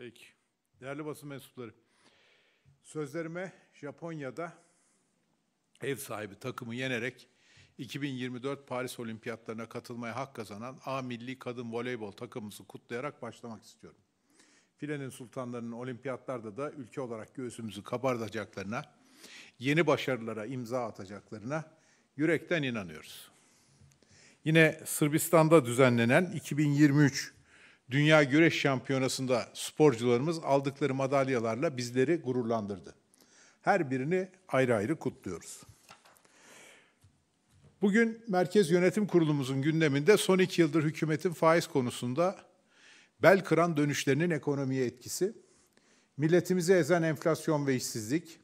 Peki. Değerli basın mensupları, sözlerime Japonya'da ev sahibi takımı yenerek 2024 Paris Olimpiyatlarına katılmaya hak kazanan A Milli Kadın Voleybol takımımızı kutlayarak başlamak istiyorum. Filenin sultanlarının olimpiyatlarda da ülke olarak göğsümüzü kabartacaklarına, yeni başarılara imza atacaklarına yürekten inanıyoruz. Yine Sırbistan'da düzenlenen 2023 Dünya Güreş Şampiyonası'nda sporcularımız aldıkları madalyalarla bizleri gururlandırdı. Her birini ayrı ayrı kutluyoruz. Bugün Merkez Yönetim Kurulumuzun gündeminde son iki yıldır hükümetin faiz konusunda bel kıran dönüşlerinin ekonomiye etkisi, milletimizi ezen enflasyon ve işsizlik,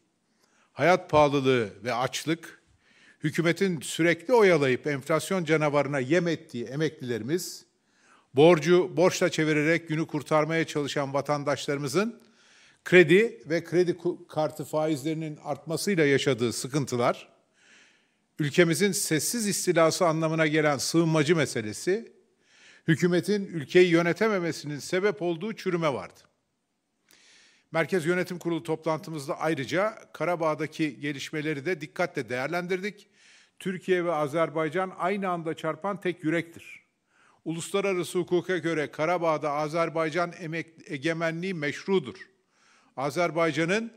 hayat pahalılığı ve açlık, hükümetin sürekli oyalayıp enflasyon canavarına yem ettiği emeklilerimiz, borcu borçla çevirerek günü kurtarmaya çalışan vatandaşlarımızın kredi ve kredi kartı faizlerinin artmasıyla yaşadığı sıkıntılar, ülkemizin sessiz istilası anlamına gelen sığınmacı meselesi, hükümetin ülkeyi yönetememesinin sebep olduğu çürüme vardı. Merkez Yönetim Kurulu toplantımızda ayrıca Karabağ'daki gelişmeleri de dikkatle değerlendirdik. Türkiye ve Azerbaycan aynı anda çarpan tek yürektir. Uluslararası hukuka göre Karabağ'da Azerbaycan emek, egemenliği meşrudur. Azerbaycan'ın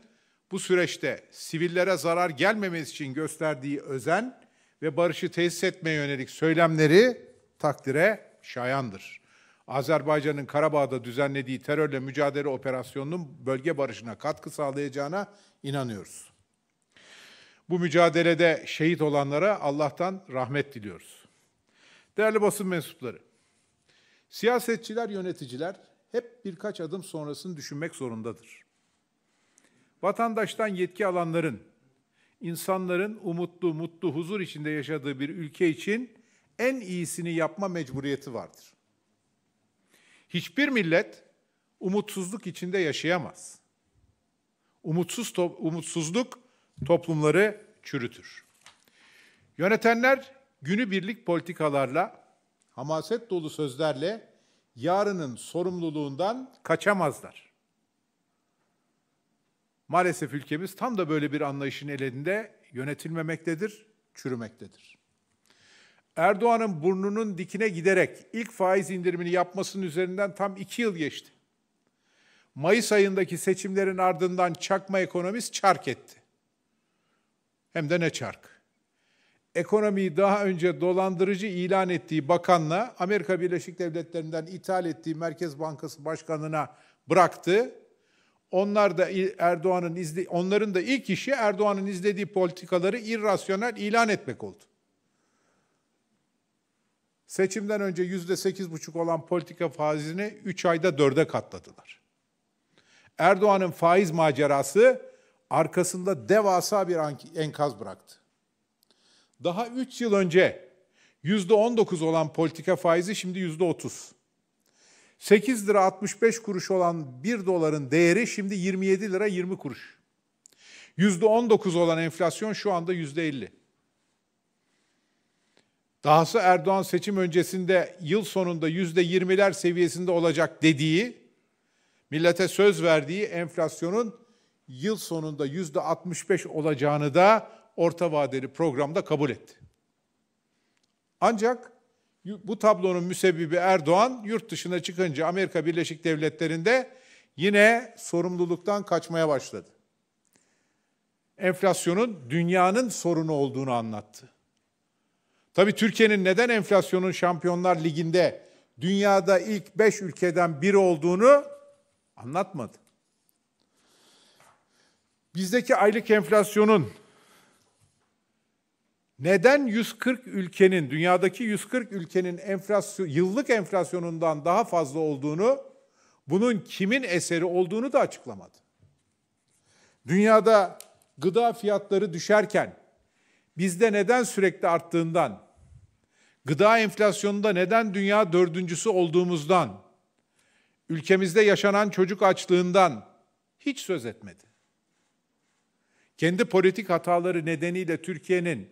bu süreçte sivillere zarar gelmemesi için gösterdiği özen ve barışı tesis etmeye yönelik söylemleri takdire şayandır. Azerbaycan'ın Karabağ'da düzenlediği terörle mücadele operasyonunun bölge barışına katkı sağlayacağına inanıyoruz. Bu mücadelede şehit olanlara Allah'tan rahmet diliyoruz. Değerli basın mensupları, Siyasetçiler, yöneticiler hep birkaç adım sonrasını düşünmek zorundadır. Vatandaştan yetki alanların, insanların umutlu, mutlu, huzur içinde yaşadığı bir ülke için en iyisini yapma mecburiyeti vardır. Hiçbir millet umutsuzluk içinde yaşayamaz. Umutsuz to umutsuzluk toplumları çürütür. Yönetenler günübirlik politikalarla hamaset dolu sözlerle yarının sorumluluğundan kaçamazlar. Maalesef ülkemiz tam da böyle bir anlayışın elinde yönetilmemektedir, çürümektedir. Erdoğan'ın burnunun dikine giderek ilk faiz indirimini yapmasının üzerinden tam iki yıl geçti. Mayıs ayındaki seçimlerin ardından çakma ekonomist çark etti. Hem de ne çark? ekonomiyi daha önce dolandırıcı ilan ettiği bakanla Amerika Birleşik Devletleri'nden ithal ettiği Merkez Bankası Başkanı'na bıraktı. Onlar da Erdoğan'ın izle, onların da ilk işi Erdoğan'ın izlediği politikaları irrasyonel ilan etmek oldu. Seçimden önce yüzde sekiz buçuk olan politika faizini üç ayda dörde katladılar. Erdoğan'ın faiz macerası arkasında devasa bir enkaz bıraktı. Daha 3 yıl önce %19 olan politika faizi şimdi %30. 8 lira 65 kuruş olan 1 doların değeri şimdi 27 lira 20 kuruş. %19 olan enflasyon şu anda %50. Dahası Erdoğan seçim öncesinde yıl sonunda %20'ler seviyesinde olacak dediği, millete söz verdiği enflasyonun yıl sonunda yüzde 65 olacağını da orta vadeli programda kabul etti. Ancak bu tablonun müsebbibi Erdoğan yurt dışına çıkınca Amerika Birleşik Devletleri'nde yine sorumluluktan kaçmaya başladı. Enflasyonun dünyanın sorunu olduğunu anlattı. Tabii Türkiye'nin neden enflasyonun Şampiyonlar Ligi'nde dünyada ilk 5 ülkeden biri olduğunu anlatmadı bizdeki aylık enflasyonun neden 140 ülkenin, dünyadaki 140 ülkenin enflasyon, yıllık enflasyonundan daha fazla olduğunu, bunun kimin eseri olduğunu da açıklamadı. Dünyada gıda fiyatları düşerken bizde neden sürekli arttığından, gıda enflasyonunda neden dünya dördüncüsü olduğumuzdan, ülkemizde yaşanan çocuk açlığından hiç söz etmedi kendi politik hataları nedeniyle Türkiye'nin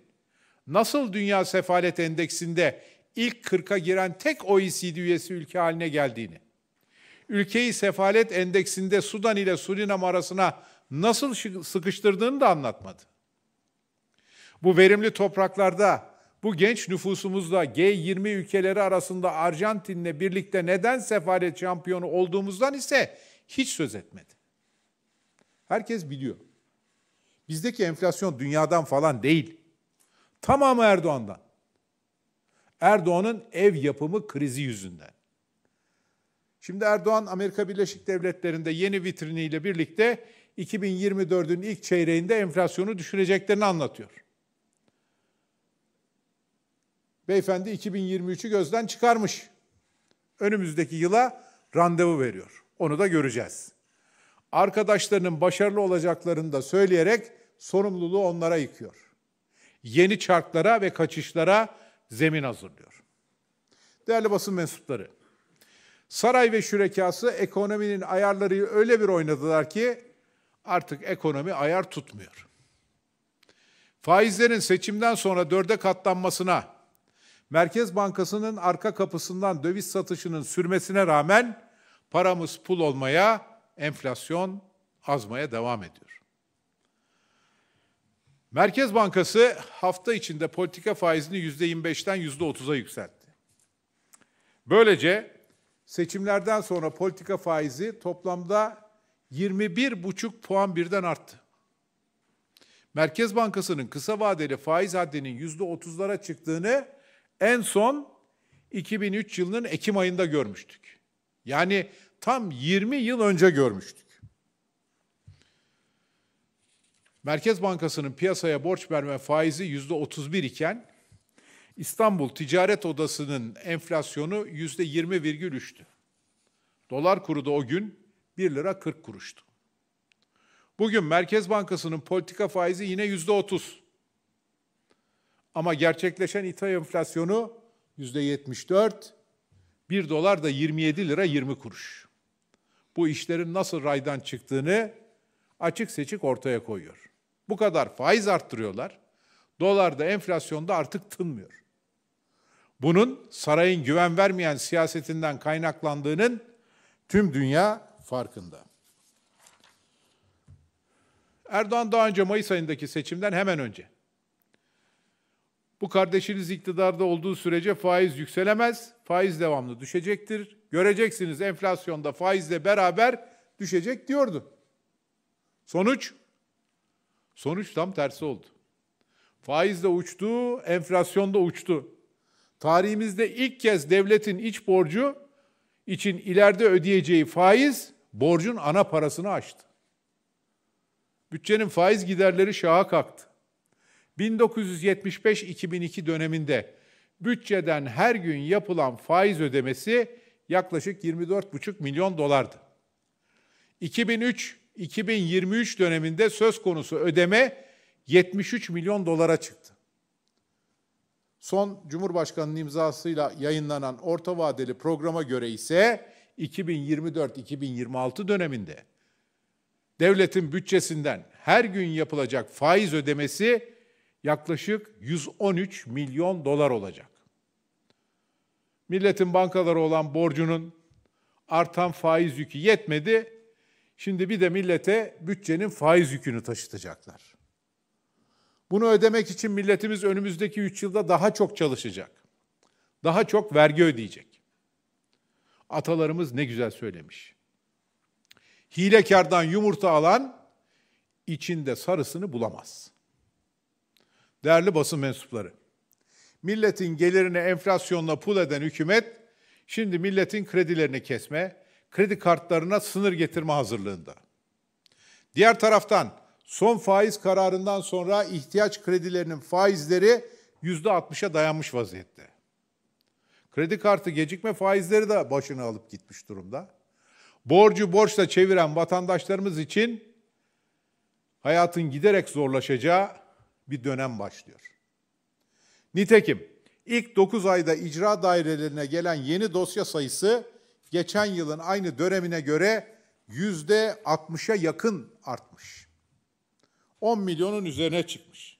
nasıl dünya sefalet endeksinde ilk 40'a giren tek OECD üyesi ülke haline geldiğini, ülkeyi sefalet endeksinde Sudan ile Surinam arasına nasıl sıkıştırdığını da anlatmadı. Bu verimli topraklarda bu genç nüfusumuzla G20 ülkeleri arasında Arjantin'le birlikte neden sefalet şampiyonu olduğumuzdan ise hiç söz etmedi. Herkes biliyor. Bizdeki enflasyon dünyadan falan değil. Tamamı Erdoğan'dan. Erdoğan'ın ev yapımı krizi yüzünden. Şimdi Erdoğan Amerika Birleşik Devletleri'nde yeni vitriniyle birlikte 2024'ün ilk çeyreğinde enflasyonu düşüreceklerini anlatıyor. Beyefendi 2023'ü gözden çıkarmış. Önümüzdeki yıla randevu veriyor. Onu da göreceğiz. Arkadaşlarının başarılı olacaklarını da söyleyerek sorumluluğu onlara yıkıyor. Yeni çarklara ve kaçışlara zemin hazırlıyor. Değerli basın mensupları, saray ve şürekası ekonominin ayarları öyle bir oynadılar ki artık ekonomi ayar tutmuyor. Faizlerin seçimden sonra dörde katlanmasına, Merkez Bankası'nın arka kapısından döviz satışının sürmesine rağmen paramız pul olmaya, enflasyon azmaya devam ediyor. Merkez Bankası hafta içinde politika faizini %25'ten %30'a yükseltti. Böylece seçimlerden sonra politika faizi toplamda 21,5 puan birden arttı. Merkez Bankası'nın kısa vadeli faiz haddinin %30'lara çıktığını en son 2003 yılının Ekim ayında görmüştük. Yani tam 20 yıl önce görmüştük. Merkez Bankası'nın piyasaya borç verme faizi yüzde 31 iken İstanbul Ticaret Odası'nın enflasyonu yüzde 20,3'tü. Dolar kuru da o gün 1 lira 40 kuruştu. Bugün Merkez Bankası'nın politika faizi yine yüzde 30. Ama gerçekleşen İtalya enflasyonu yüzde 74, 1 dolar da 27 lira 20 kuruş. Bu işlerin nasıl raydan çıktığını açık seçik ortaya koyuyor. Bu kadar faiz arttırıyorlar. Dolar da enflasyonda artık tınmıyor. Bunun sarayın güven vermeyen siyasetinden kaynaklandığının tüm dünya farkında. Erdoğan daha önce Mayıs ayındaki seçimden hemen önce bu kardeşiniz iktidarda olduğu sürece faiz yükselemez, faiz devamlı düşecektir. Göreceksiniz enflasyonda faizle beraber düşecek diyordu. Sonuç Sonuç tam tersi oldu. Faiz de uçtu, enflasyon da uçtu. Tarihimizde ilk kez devletin iç borcu için ileride ödeyeceği faiz borcun ana parasını aştı. Bütçenin faiz giderleri şaha kalktı. 1975-2002 döneminde bütçeden her gün yapılan faiz ödemesi yaklaşık 24,5 milyon dolardı. 2003 2023 döneminde söz konusu ödeme 73 milyon dolara çıktı. Son Cumhurbaşkanı'nın imzasıyla yayınlanan orta vadeli programa göre ise 2024-2026 döneminde devletin bütçesinden her gün yapılacak faiz ödemesi yaklaşık 113 milyon dolar olacak. Milletin bankaları olan borcunun artan faiz yükü yetmedi, Şimdi bir de millete bütçenin faiz yükünü taşıtacaklar. Bunu ödemek için milletimiz önümüzdeki 3 yılda daha çok çalışacak. Daha çok vergi ödeyecek. Atalarımız ne güzel söylemiş. Hilekardan yumurta alan içinde sarısını bulamaz. Değerli basın mensupları, milletin gelirini enflasyonla pul eden hükümet şimdi milletin kredilerini kesme, kredi kartlarına sınır getirme hazırlığında. Diğer taraftan son faiz kararından sonra ihtiyaç kredilerinin faizleri %60'a dayanmış vaziyette. Kredi kartı gecikme faizleri de başını alıp gitmiş durumda. Borcu borçla çeviren vatandaşlarımız için hayatın giderek zorlaşacağı bir dönem başlıyor. Nitekim ilk 9 ayda icra dairelerine gelen yeni dosya sayısı geçen yılın aynı dönemine göre yüzde 60'a yakın artmış. 10 milyonun üzerine çıkmış.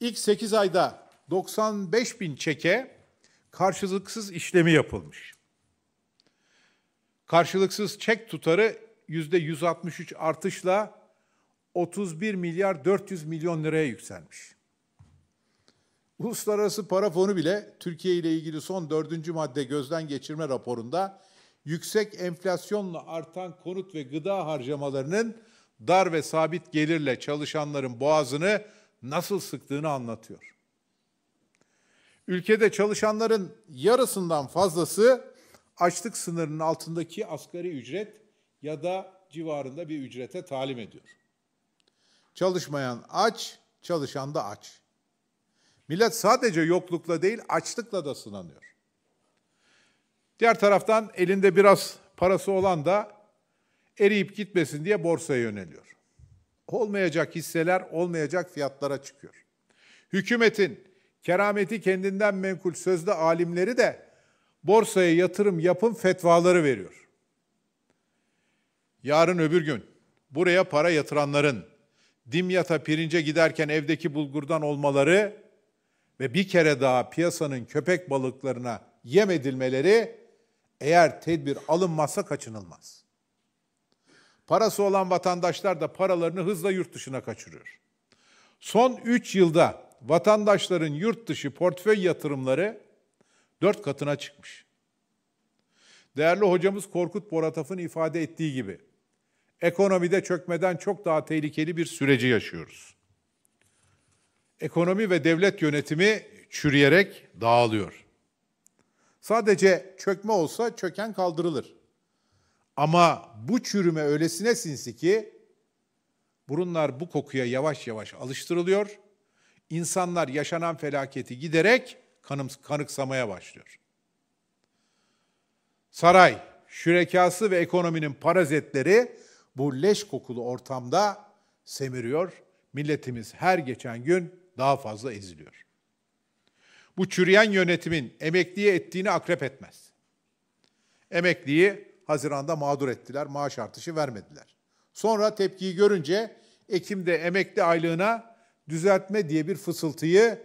İlk 8 ayda 95 bin çeke karşılıksız işlemi yapılmış. Karşılıksız çek tutarı yüzde 163 artışla 31 milyar 400 milyon liraya yükselmiş. Uluslararası Para Fonu bile Türkiye ile ilgili son dördüncü madde gözden geçirme raporunda yüksek enflasyonla artan konut ve gıda harcamalarının dar ve sabit gelirle çalışanların boğazını nasıl sıktığını anlatıyor. Ülkede çalışanların yarısından fazlası açlık sınırının altındaki asgari ücret ya da civarında bir ücrete talim ediyor. Çalışmayan aç, çalışan da aç. Millet sadece yoklukla değil açlıkla da sınanıyor. Diğer taraftan elinde biraz parası olan da eriyip gitmesin diye borsaya yöneliyor. Olmayacak hisseler olmayacak fiyatlara çıkıyor. Hükümetin kerameti kendinden menkul sözde alimleri de borsaya yatırım yapın fetvaları veriyor. Yarın öbür gün buraya para yatıranların dimyata pirince giderken evdeki bulgurdan olmaları ve bir kere daha piyasanın köpek balıklarına yem edilmeleri eğer tedbir alınmazsa kaçınılmaz. Parası olan vatandaşlar da paralarını hızla yurt dışına kaçırıyor. Son 3 yılda vatandaşların yurt dışı portföy yatırımları 4 katına çıkmış. Değerli hocamız Korkut Borataf'ın ifade ettiği gibi ekonomide çökmeden çok daha tehlikeli bir süreci yaşıyoruz ekonomi ve devlet yönetimi çürüyerek dağılıyor. Sadece çökme olsa çöken kaldırılır. Ama bu çürüme öylesine sinsi ki burunlar bu kokuya yavaş yavaş alıştırılıyor. İnsanlar yaşanan felaketi giderek kanıksamaya başlıyor. Saray, şürekası ve ekonominin parazitleri bu leş kokulu ortamda semiriyor. Milletimiz her geçen gün daha fazla eziliyor. Bu çürüyen yönetimin emekliye ettiğini akrep etmez. Emekliyi Haziran'da mağdur ettiler, maaş artışı vermediler. Sonra tepkiyi görünce Ekim'de emekli aylığına düzeltme diye bir fısıltıyı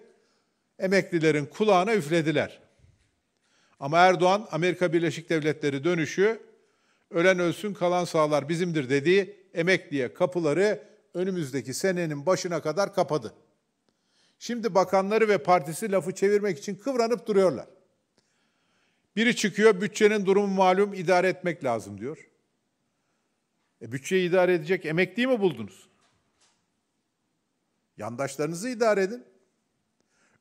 emeklilerin kulağına üflediler. Ama Erdoğan Amerika Birleşik Devletleri dönüşü ölen ölsün kalan sağlar bizimdir dediği emekliye kapıları önümüzdeki senenin başına kadar kapadı. Şimdi bakanları ve partisi lafı çevirmek için kıvranıp duruyorlar. Biri çıkıyor, bütçenin durumu malum, idare etmek lazım diyor. E, bütçeyi idare edecek emekliyi mi buldunuz? Yandaşlarınızı idare edin.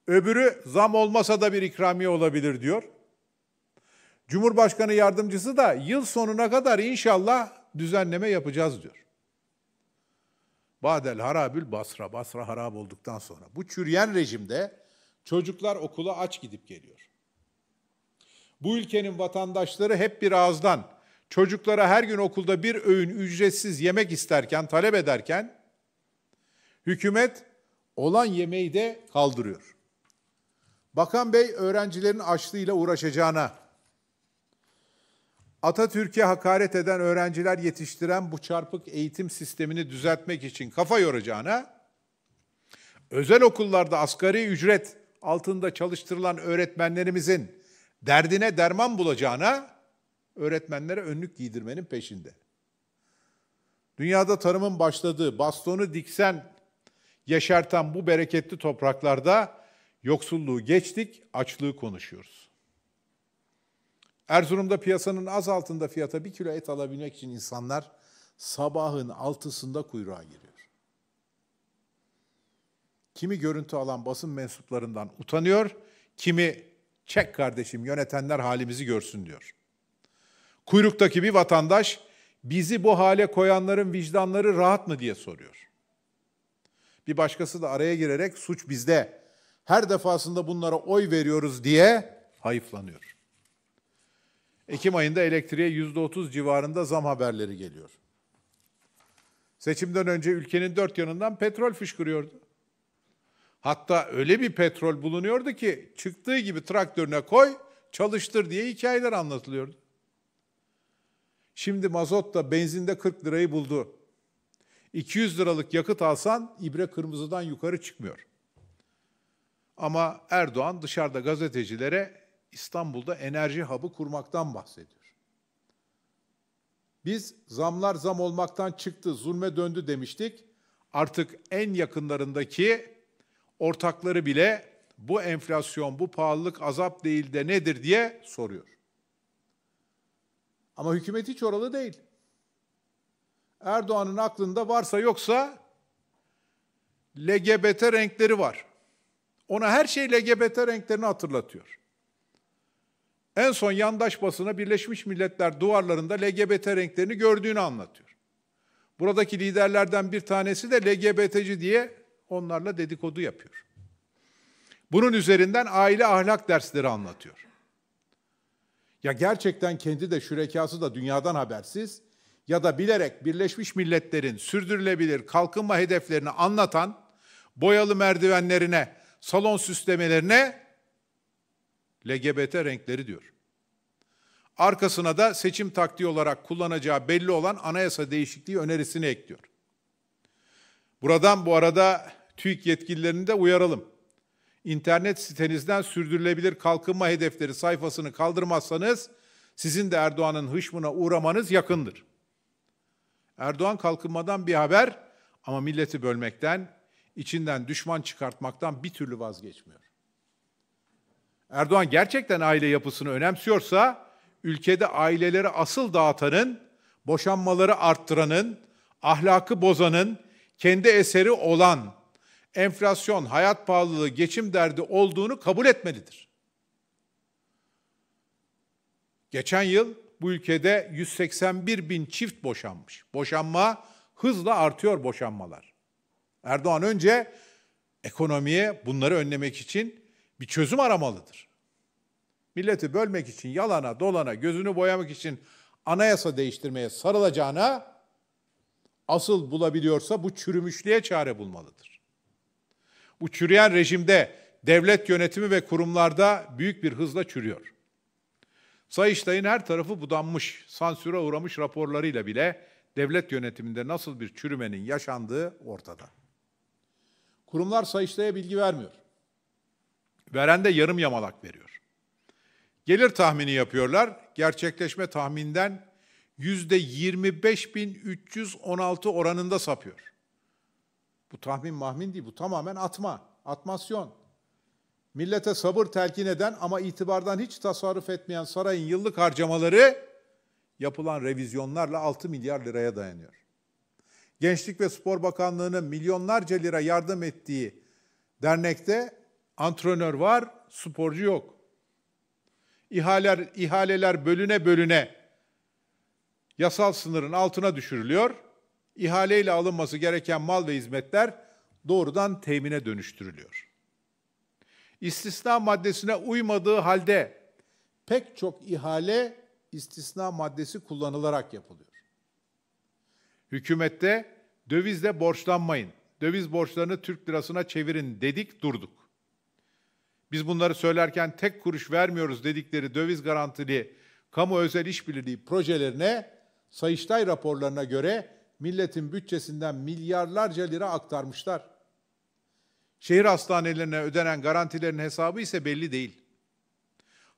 Öbürü zam olmasa da bir ikramiye olabilir diyor. Cumhurbaşkanı yardımcısı da yıl sonuna kadar inşallah düzenleme yapacağız diyor. Badel harabül Basra, Basra harab olduktan sonra. Bu çürüyen rejimde çocuklar okula aç gidip geliyor. Bu ülkenin vatandaşları hep bir ağızdan çocuklara her gün okulda bir öğün ücretsiz yemek isterken, talep ederken hükümet olan yemeği de kaldırıyor. Bakan Bey öğrencilerin açlığıyla uğraşacağına Atatürk'e hakaret eden öğrenciler yetiştiren bu çarpık eğitim sistemini düzeltmek için kafa yoracağına, özel okullarda asgari ücret altında çalıştırılan öğretmenlerimizin derdine derman bulacağına, öğretmenlere önlük giydirmenin peşinde. Dünyada tarımın başladığı, bastonu diksen yaşartan bu bereketli topraklarda yoksulluğu geçtik, açlığı konuşuyoruz. Erzurum'da piyasanın az altında fiyata bir kilo et alabilmek için insanlar sabahın altısında kuyruğa giriyor. Kimi görüntü alan basın mensuplarından utanıyor, kimi çek kardeşim yönetenler halimizi görsün diyor. Kuyruktaki bir vatandaş bizi bu hale koyanların vicdanları rahat mı diye soruyor. Bir başkası da araya girerek suç bizde. Her defasında bunlara oy veriyoruz diye hayıflanıyor. Ekim ayında elektriğe otuz civarında zam haberleri geliyor. Seçimden önce ülkenin dört yanından petrol fışkırıyordu. Hatta öyle bir petrol bulunuyordu ki çıktığı gibi traktörüne koy, çalıştır diye hikayeler anlatılıyordu. Şimdi mazot da benzinde 40 lirayı buldu. 200 liralık yakıt alsan ibre kırmızıdan yukarı çıkmıyor. Ama Erdoğan dışarıda gazetecilere İstanbul'da enerji hub'ı kurmaktan bahsediyor. Biz zamlar zam olmaktan çıktı, zulme döndü demiştik. Artık en yakınlarındaki ortakları bile bu enflasyon, bu pahalılık azap değil de nedir diye soruyor. Ama hükümet hiç oralı değil. Erdoğan'ın aklında varsa yoksa LGBT renkleri var. Ona her şey LGBT renklerini hatırlatıyor. En son yandaş basına Birleşmiş Milletler duvarlarında LGBT renklerini gördüğünü anlatıyor. Buradaki liderlerden bir tanesi de LGBT'ci diye onlarla dedikodu yapıyor. Bunun üzerinden aile ahlak dersleri anlatıyor. Ya gerçekten kendi de şürekası da dünyadan habersiz ya da bilerek Birleşmiş Milletler'in sürdürülebilir kalkınma hedeflerini anlatan boyalı merdivenlerine, salon süslemelerine LGBT renkleri diyor. Arkasına da seçim taktiği olarak kullanacağı belli olan anayasa değişikliği önerisini ekliyor. Buradan bu arada TÜİK yetkililerini de uyaralım. İnternet sitenizden sürdürülebilir kalkınma hedefleri sayfasını kaldırmazsanız sizin de Erdoğan'ın hışmına uğramanız yakındır. Erdoğan kalkınmadan bir haber ama milleti bölmekten, içinden düşman çıkartmaktan bir türlü vazgeçmiyor. Erdoğan gerçekten aile yapısını önemsiyorsa ülkede aileleri asıl dağıtanın, boşanmaları arttıranın, ahlakı bozanın, kendi eseri olan enflasyon, hayat pahalılığı, geçim derdi olduğunu kabul etmelidir. Geçen yıl bu ülkede 181 bin çift boşanmış. Boşanma hızla artıyor boşanmalar. Erdoğan önce ekonomiye bunları önlemek için bir çözüm aramalıdır. Milleti bölmek için yalana, dolana, gözünü boyamak için anayasa değiştirmeye sarılacağına asıl bulabiliyorsa bu çürümüşlüğe çare bulmalıdır. Bu çürüyen rejimde devlet yönetimi ve kurumlarda büyük bir hızla çürüyor. Sayıştay'ın her tarafı budanmış, sansüre uğramış raporlarıyla bile devlet yönetiminde nasıl bir çürümenin yaşandığı ortada. Kurumlar Sayıştay'a bilgi vermiyor. Veren de yarım yamalak veriyor. Gelir tahmini yapıyorlar. Gerçekleşme tahmininden %25.316 oranında sapıyor. Bu tahmin mahmin değil, bu tamamen atma, atmasyon. Millete sabır telkin eden ama itibardan hiç tasarruf etmeyen sarayın yıllık harcamaları yapılan revizyonlarla 6 milyar liraya dayanıyor. Gençlik ve Spor Bakanlığı'nın milyonlarca lira yardım ettiği dernekte Antrenör var, sporcu yok. İhaleler, ihaleler bölüne bölüne yasal sınırın altına düşürülüyor. İhaleyle alınması gereken mal ve hizmetler doğrudan temine dönüştürülüyor. İstisna maddesine uymadığı halde pek çok ihale istisna maddesi kullanılarak yapılıyor. Hükümette dövizle borçlanmayın, döviz borçlarını Türk lirasına çevirin dedik durduk. Biz bunları söylerken tek kuruş vermiyoruz dedikleri döviz garantili kamu özel işbirliği projelerine Sayıştay raporlarına göre milletin bütçesinden milyarlarca lira aktarmışlar. Şehir hastanelerine ödenen garantilerin hesabı ise belli değil.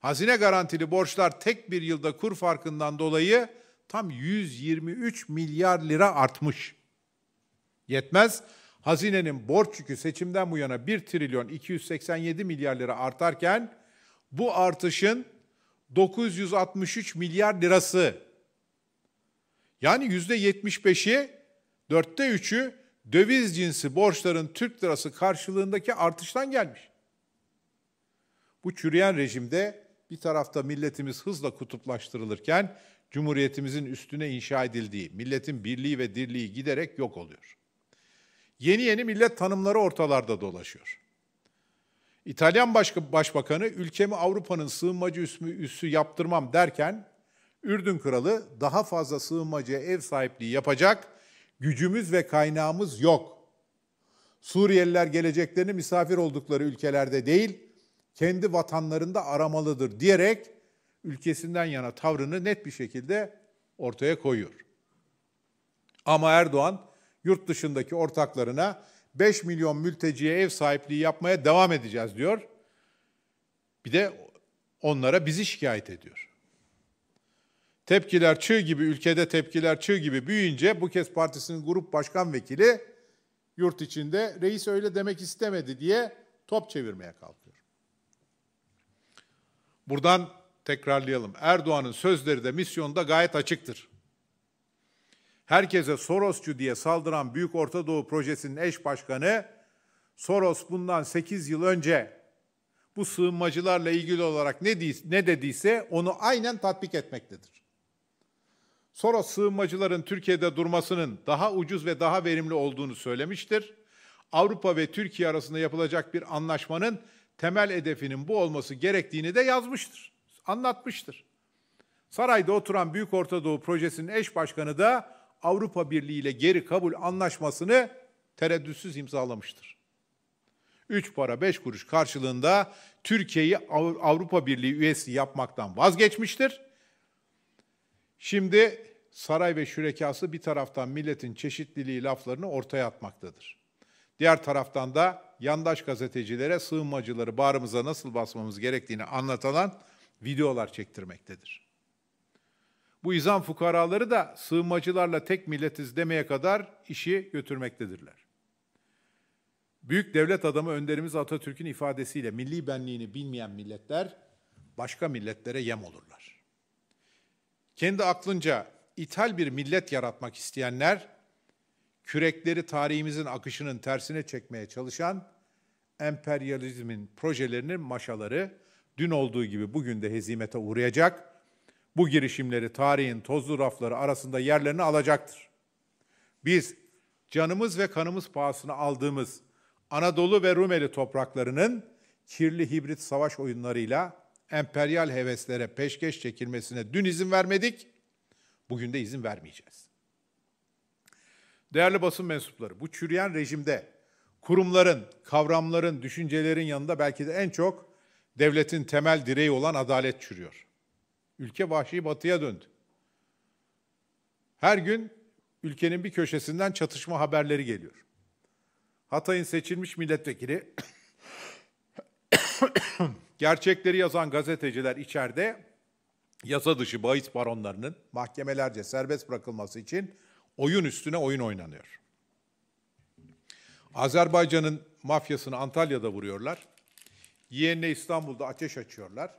Hazine garantili borçlar tek bir yılda kur farkından dolayı tam 123 milyar lira artmış. Yetmez, Hazinenin borç yükü seçimden bu yana 1 trilyon 287 milyar lira artarken bu artışın 963 milyar lirası yani %75'i dörtte üçü döviz cinsi borçların Türk lirası karşılığındaki artıştan gelmiş. Bu çürüyen rejimde bir tarafta milletimiz hızla kutuplaştırılırken Cumhuriyetimizin üstüne inşa edildiği, milletin birliği ve dirliği giderek yok oluyor. Yeni yeni millet tanımları ortalarda dolaşıyor. İtalyan Başbakanı ülkemi Avrupa'nın sığınmacı üssü, üssü yaptırmam derken Ürdün Kralı daha fazla sığınmacıya ev sahipliği yapacak gücümüz ve kaynağımız yok. Suriyeliler geleceklerini misafir oldukları ülkelerde değil, kendi vatanlarında aramalıdır diyerek ülkesinden yana tavrını net bir şekilde ortaya koyuyor. Ama Erdoğan yurt dışındaki ortaklarına 5 milyon mülteciye ev sahipliği yapmaya devam edeceğiz diyor. Bir de onlara bizi şikayet ediyor. Tepkiler çığ gibi, ülkede tepkiler çığ gibi büyüyünce bu kez partisinin grup başkan vekili yurt içinde reis öyle demek istemedi diye top çevirmeye kalkıyor. Buradan tekrarlayalım. Erdoğan'ın sözleri de misyonda gayet açıktır herkese Sorosçu diye saldıran Büyük Orta Doğu Projesi'nin eş başkanı Soros bundan 8 yıl önce bu sığınmacılarla ilgili olarak ne, ne dediyse onu aynen tatbik etmektedir. Soros sığınmacıların Türkiye'de durmasının daha ucuz ve daha verimli olduğunu söylemiştir. Avrupa ve Türkiye arasında yapılacak bir anlaşmanın temel hedefinin bu olması gerektiğini de yazmıştır, anlatmıştır. Sarayda oturan Büyük Ortadoğu Projesi'nin eş başkanı da Avrupa Birliği ile geri kabul anlaşmasını tereddütsüz imzalamıştır. 3 para 5 kuruş karşılığında Türkiye'yi Avrupa Birliği üyesi yapmaktan vazgeçmiştir. Şimdi saray ve şürekası bir taraftan milletin çeşitliliği laflarını ortaya atmaktadır. Diğer taraftan da yandaş gazetecilere sığınmacıları bağrımıza nasıl basmamız gerektiğini anlatan videolar çektirmektedir. Bu izan fukaraları da sığınmacılarla tek milletiz demeye kadar işi götürmektedirler. Büyük devlet adamı önderimiz Atatürk'ün ifadesiyle milli benliğini bilmeyen milletler başka milletlere yem olurlar. Kendi aklınca ithal bir millet yaratmak isteyenler kürekleri tarihimizin akışının tersine çekmeye çalışan emperyalizmin projelerinin maşaları dün olduğu gibi bugün de hezimete uğrayacak bu girişimleri tarihin tozlu rafları arasında yerlerini alacaktır. Biz canımız ve kanımız pahasına aldığımız Anadolu ve Rumeli topraklarının kirli hibrit savaş oyunlarıyla emperyal heveslere peşkeş çekilmesine dün izin vermedik, bugün de izin vermeyeceğiz. Değerli basın mensupları, bu çürüyen rejimde kurumların, kavramların, düşüncelerin yanında belki de en çok devletin temel direği olan adalet çürüyor. Ülke vahşi batıya döndü. Her gün ülkenin bir köşesinden çatışma haberleri geliyor. Hatay'ın seçilmiş milletvekili gerçekleri yazan gazeteciler içeride yasa dışı bahis baronlarının mahkemelerce serbest bırakılması için oyun üstüne oyun oynanıyor. Azerbaycan'ın mafyasını Antalya'da vuruyorlar. Yeğenine İstanbul'da ateş açıyorlar.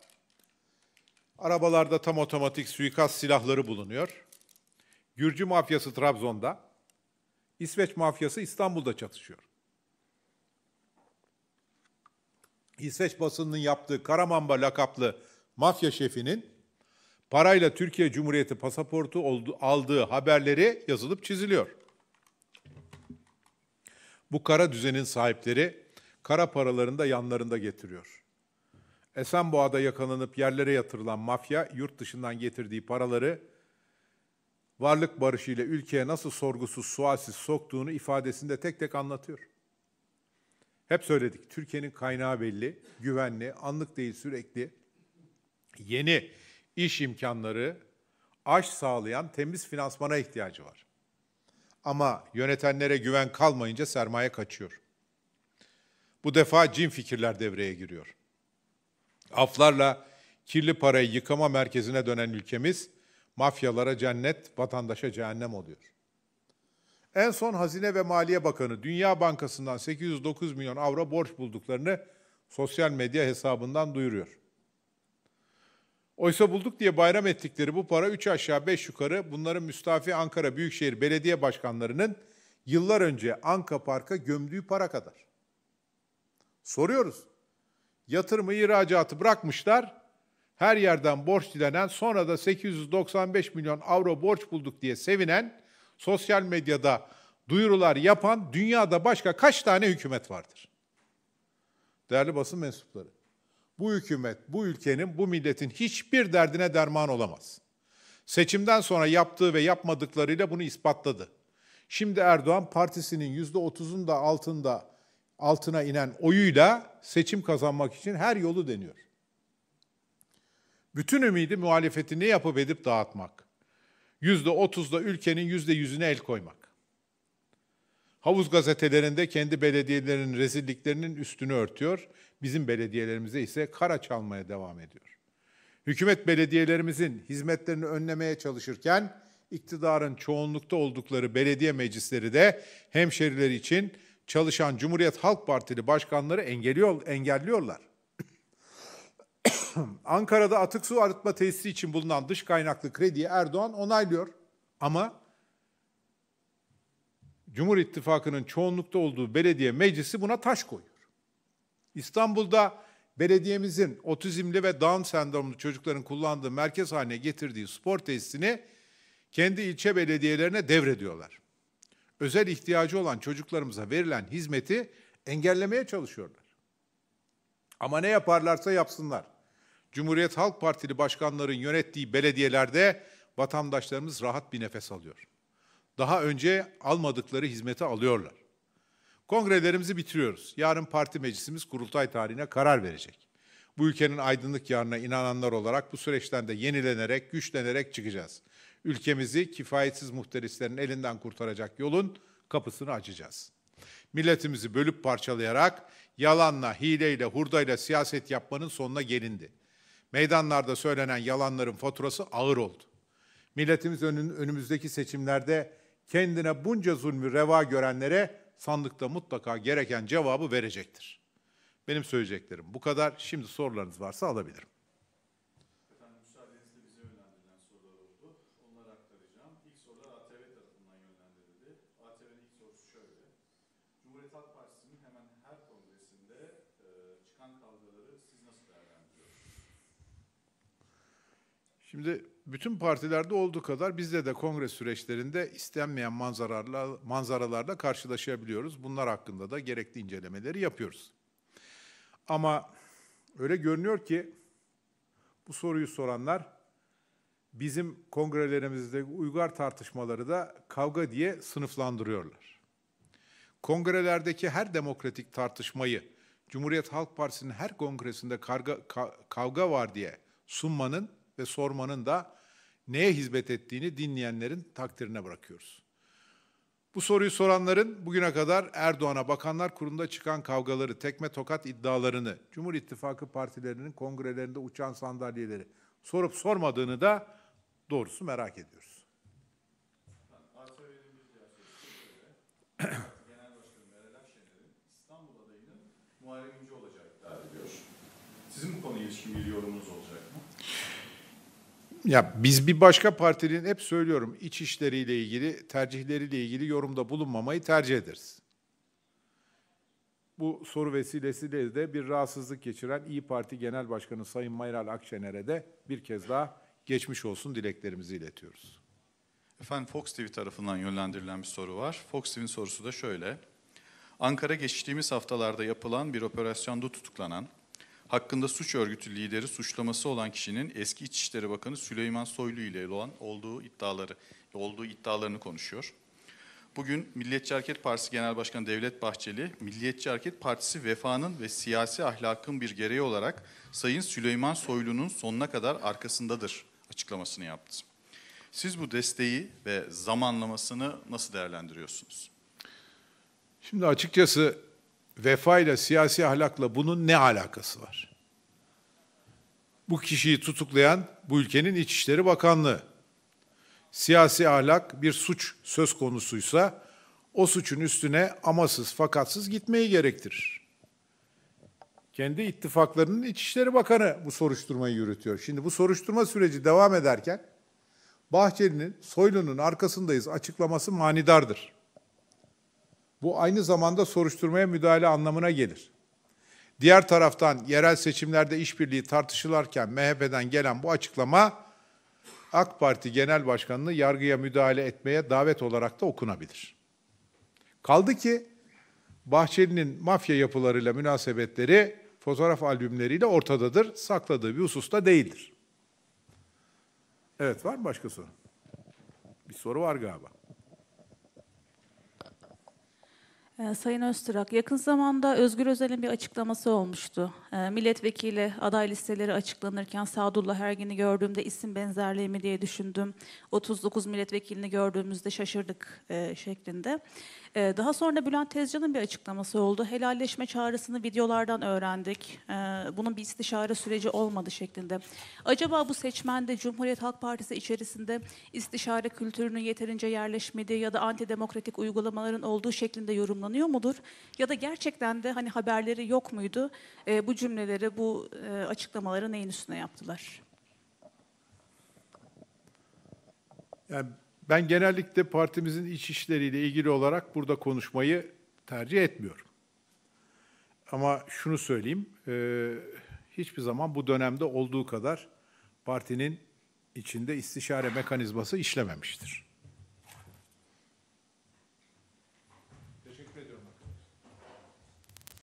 Arabalarda tam otomatik suikast silahları bulunuyor. Gürcü mafyası Trabzon'da, İsveç mafyası İstanbul'da çatışıyor. İsveç basınının yaptığı Karamamba lakaplı mafya şefinin parayla Türkiye Cumhuriyeti pasaportu aldığı haberleri yazılıp çiziliyor. Bu kara düzenin sahipleri kara paralarını da yanlarında getiriyor. Esenboğa'da yakalanıp yerlere yatırılan mafya yurt dışından getirdiği paraları varlık barışı ile ülkeye nasıl sorgusuz sualsiz soktuğunu ifadesinde tek tek anlatıyor. Hep söyledik. Türkiye'nin kaynağı belli, güvenli, anlık değil sürekli yeni iş imkanları aş sağlayan temiz finansmana ihtiyacı var. Ama yönetenlere güven kalmayınca sermaye kaçıyor. Bu defa cin fikirler devreye giriyor. Aflarla kirli parayı yıkama merkezine dönen ülkemiz mafyalara cennet, vatandaşa cehennem oluyor. En son Hazine ve Maliye Bakanı Dünya Bankası'ndan 809 milyon avro borç bulduklarını sosyal medya hesabından duyuruyor. Oysa bulduk diye bayram ettikleri bu para 3 aşağı 5 yukarı bunların müstafi Ankara Büyükşehir Belediye Başkanları'nın yıllar önce Anka Park'a gömdüğü para kadar. Soruyoruz yatırımı ihracatı bırakmışlar. Her yerden borç dilenen sonra da 895 milyon avro borç bulduk diye sevinen sosyal medyada duyurular yapan dünyada başka kaç tane hükümet vardır? Değerli basın mensupları, bu hükümet, bu ülkenin, bu milletin hiçbir derdine derman olamaz. Seçimden sonra yaptığı ve yapmadıklarıyla bunu ispatladı. Şimdi Erdoğan partisinin %30'un da altında altına inen oyuyla seçim kazanmak için her yolu deniyor. Bütün ümidi muhalefetini yapıp edip dağıtmak. Yüzde otuzda ülkenin yüzde yüzüne el koymak. Havuz gazetelerinde kendi belediyelerinin rezilliklerinin üstünü örtüyor. Bizim belediyelerimize ise kara çalmaya devam ediyor. Hükümet belediyelerimizin hizmetlerini önlemeye çalışırken iktidarın çoğunlukta oldukları belediye meclisleri de hemşerileri için çalışan Cumhuriyet Halk Partili başkanları engelliyor, engelliyorlar. Ankara'da atık su arıtma tesisi için bulunan dış kaynaklı krediyi Erdoğan onaylıyor. Ama Cumhur İttifakı'nın çoğunlukta olduğu belediye meclisi buna taş koyuyor. İstanbul'da belediyemizin otizmli ve Down sendromlu çocukların kullandığı merkez haline getirdiği spor tesisini kendi ilçe belediyelerine devrediyorlar özel ihtiyacı olan çocuklarımıza verilen hizmeti engellemeye çalışıyorlar. Ama ne yaparlarsa yapsınlar. Cumhuriyet Halk Partili başkanların yönettiği belediyelerde vatandaşlarımız rahat bir nefes alıyor. Daha önce almadıkları hizmeti alıyorlar. Kongrelerimizi bitiriyoruz. Yarın parti meclisimiz kurultay tarihine karar verecek. Bu ülkenin aydınlık yarına inananlar olarak bu süreçten de yenilenerek, güçlenerek çıkacağız. Ülkemizi kifayetsiz muhterislerin elinden kurtaracak yolun kapısını açacağız. Milletimizi bölüp parçalayarak yalanla, hileyle, hurdayla siyaset yapmanın sonuna gelindi. Meydanlarda söylenen yalanların faturası ağır oldu. Milletimiz önün, önümüzdeki seçimlerde kendine bunca zulmü reva görenlere sandıkta mutlaka gereken cevabı verecektir. Benim söyleyeceklerim bu kadar. Şimdi sorularınız varsa alabilirim. Şimdi bütün partilerde olduğu kadar bizde de kongre süreçlerinde istenmeyen manzaralarla, manzaralarla karşılaşabiliyoruz. Bunlar hakkında da gerekli incelemeleri yapıyoruz. Ama öyle görünüyor ki bu soruyu soranlar bizim kongrelerimizde uygar tartışmaları da kavga diye sınıflandırıyorlar. Kongrelerdeki her demokratik tartışmayı Cumhuriyet Halk Partisi'nin her kongresinde karga, ka, kavga var diye sunmanın ve sormanın da neye hizmet ettiğini dinleyenlerin takdirine bırakıyoruz. Bu soruyu soranların bugüne kadar Erdoğan'a Bakanlar Kurulu'nda çıkan kavgaları, tekme tokat iddialarını, Cumhur İttifakı partilerinin kongrelerinde uçan sandalyeleri sorup sormadığını da doğrusu merak ediyoruz. Genel İstanbul adayının Sizin bu konuya ilişkin bir yorumunuz olsun. Ya biz bir başka partinin hep söylüyorum iç işleriyle ilgili, tercihleriyle ilgili yorumda bulunmamayı tercih ederiz. Bu soru vesilesiyle de bir rahatsızlık geçiren İyi Parti Genel Başkanı Sayın Mayral Akşener'e de bir kez daha geçmiş olsun dileklerimizi iletiyoruz. Efendim Fox TV tarafından yönlendirilen bir soru var. Fox TV'nin sorusu da şöyle. Ankara geçtiğimiz haftalarda yapılan bir operasyonda tutuklanan hakkında suç örgütü lideri suçlaması olan kişinin eski İçişleri Bakanı Süleyman Soylu ile olan olduğu iddiaları olduğu iddialarını konuşuyor. Bugün Milliyetçi Hareket Partisi Genel Başkanı Devlet Bahçeli, Milliyetçi Hareket Partisi vefanın ve siyasi ahlakın bir gereği olarak Sayın Süleyman Soylu'nun sonuna kadar arkasındadır açıklamasını yaptı. Siz bu desteği ve zamanlamasını nasıl değerlendiriyorsunuz? Şimdi açıkçası vefayla, siyasi ahlakla bunun ne alakası var? Bu kişiyi tutuklayan bu ülkenin İçişleri Bakanlığı. Siyasi ahlak bir suç söz konusuysa o suçun üstüne amasız fakatsız gitmeyi gerektirir. Kendi ittifaklarının İçişleri Bakanı bu soruşturmayı yürütüyor. Şimdi bu soruşturma süreci devam ederken Bahçeli'nin, Soylu'nun arkasındayız açıklaması manidardır. Bu aynı zamanda soruşturmaya müdahale anlamına gelir. Diğer taraftan yerel seçimlerde işbirliği tartışılarken MHP'den gelen bu açıklama AK Parti Genel Başkanı'nı yargıya müdahale etmeye davet olarak da okunabilir. Kaldı ki Bahçeli'nin mafya yapılarıyla münasebetleri fotoğraf albümleriyle ortadadır, sakladığı bir hususta değildir. Evet var mı başka soru? Bir soru var galiba. Ee, Sayın Öztürk, yakın zamanda Özgür Özel'in bir açıklaması olmuştu. Ee, milletvekili aday listeleri açıklanırken Sadullah Ergin'i gördüğümde isim benzerliği mi diye düşündüm. 39 milletvekilini gördüğümüzde şaşırdık e, şeklinde. E, daha sonra Bülent Tezcan'ın bir açıklaması oldu. Helalleşme çağrısını videolardan öğrendik. E, bunun bir istişare süreci olmadı şeklinde. Acaba bu seçmende Cumhuriyet Halk Partisi içerisinde istişare kültürünün yeterince yerleşmediği ya da antidemokratik uygulamaların olduğu şeklinde yorumlanıyor mudur? Ya da gerçekten de hani haberleri yok muydu? bu cümleleri, bu e, açıklamaları neyin üstüne yaptılar? Yani ben genellikle partimizin iç işleriyle ilgili olarak burada konuşmayı tercih etmiyorum. Ama şunu söyleyeyim, e, hiçbir zaman bu dönemde olduğu kadar partinin içinde istişare mekanizması işlememiştir.